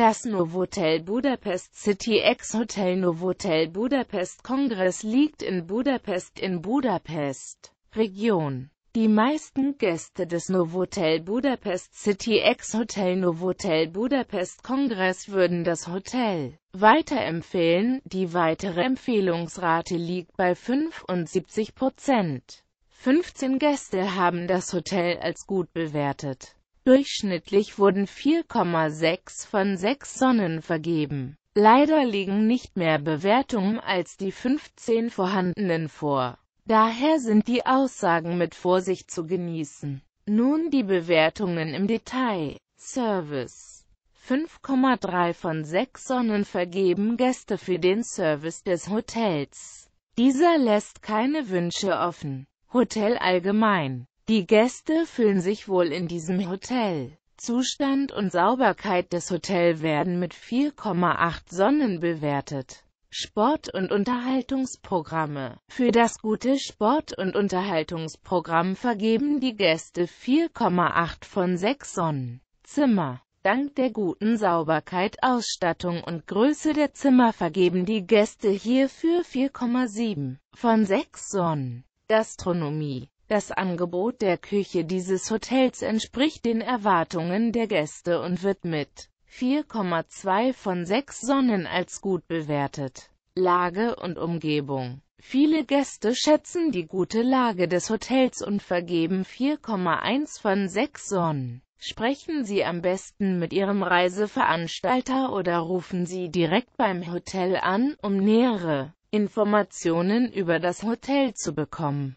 Das Novotel Budapest City Ex Hotel Novotel Budapest Kongress liegt in Budapest in Budapest, Region. Die meisten Gäste des Novotel Budapest City Ex Hotel Novotel Budapest Kongress würden das Hotel weiterempfehlen, die weitere Empfehlungsrate liegt bei 75 Prozent. 15 Gäste haben das Hotel als gut bewertet. Durchschnittlich wurden 4,6 von 6 Sonnen vergeben. Leider liegen nicht mehr Bewertungen als die 15 vorhandenen vor. Daher sind die Aussagen mit Vorsicht zu genießen. Nun die Bewertungen im Detail. Service 5,3 von 6 Sonnen vergeben Gäste für den Service des Hotels. Dieser lässt keine Wünsche offen. Hotel allgemein die Gäste fühlen sich wohl in diesem Hotel. Zustand und Sauberkeit des Hotels werden mit 4,8 Sonnen bewertet. Sport- und Unterhaltungsprogramme Für das gute Sport- und Unterhaltungsprogramm vergeben die Gäste 4,8 von 6 Sonnen. Zimmer Dank der guten Sauberkeit, Ausstattung und Größe der Zimmer vergeben die Gäste hierfür 4,7 von 6 Sonnen. Gastronomie das Angebot der Küche dieses Hotels entspricht den Erwartungen der Gäste und wird mit 4,2 von 6 Sonnen als gut bewertet. Lage und Umgebung Viele Gäste schätzen die gute Lage des Hotels und vergeben 4,1 von 6 Sonnen. Sprechen Sie am besten mit Ihrem Reiseveranstalter oder rufen Sie direkt beim Hotel an, um nähere Informationen über das Hotel zu bekommen.